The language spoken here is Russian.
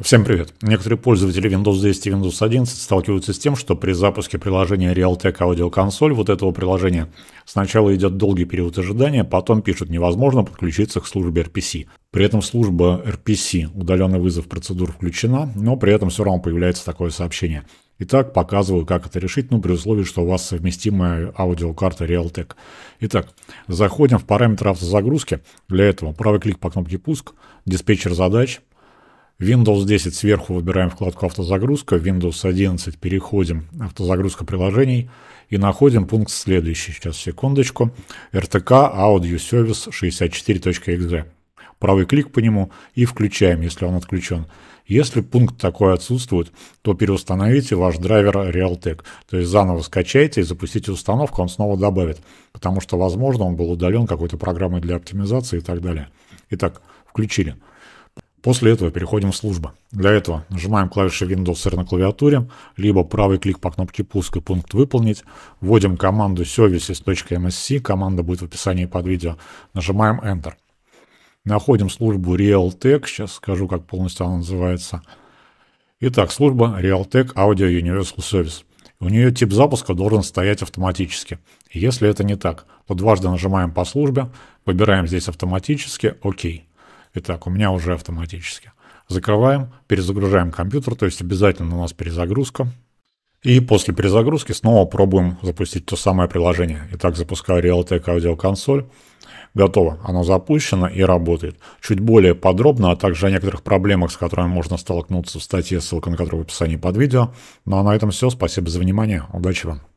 Всем привет! Некоторые пользователи Windows 10 и Windows 11 сталкиваются с тем, что при запуске приложения Realtek Audio Console вот этого приложения сначала идет долгий период ожидания, потом пишут «невозможно подключиться к службе RPC». При этом служба RPC, удаленный вызов процедур, включена, но при этом все равно появляется такое сообщение – Итак, показываю, как это решить, ну, при условии, что у вас совместимая аудиокарта Realtek. Итак, заходим в параметры автозагрузки. Для этого правый клик по кнопке «Пуск», диспетчер задач, Windows 10 сверху выбираем вкладку «Автозагрузка», Windows 11 переходим «Автозагрузка приложений» и находим пункт следующий, сейчас секундочку, RTK Audio Service 64.exe» правый клик по нему и включаем, если он отключен. Если пункт такой отсутствует, то переустановите ваш драйвер Realtek. То есть заново скачайте и запустите установку, он снова добавит. Потому что, возможно, он был удален какой-то программой для оптимизации и так далее. Итак, включили. После этого переходим в службу. Для этого нажимаем клавиши Windows R на клавиатуре, либо правый клик по кнопке «Пуск» и пункт «Выполнить». Вводим команду services.msc, команда будет в описании под видео. Нажимаем Enter. Находим службу Realtek, сейчас скажу, как полностью она называется. Итак, служба Realtek Audio Universal Service. У нее тип запуска должен стоять автоматически. Если это не так, то дважды нажимаем по службе, выбираем здесь автоматически «Ок». Итак, у меня уже автоматически. Закрываем, перезагружаем компьютер, то есть обязательно у нас перезагрузка. И после перезагрузки снова пробуем запустить то самое приложение. Итак, запускаю Realtek Audio Console. Готово, оно запущено и работает. Чуть более подробно, а также о некоторых проблемах, с которыми можно столкнуться в статье, ссылка на которую в описании под видео. Ну а на этом все, спасибо за внимание, удачи вам.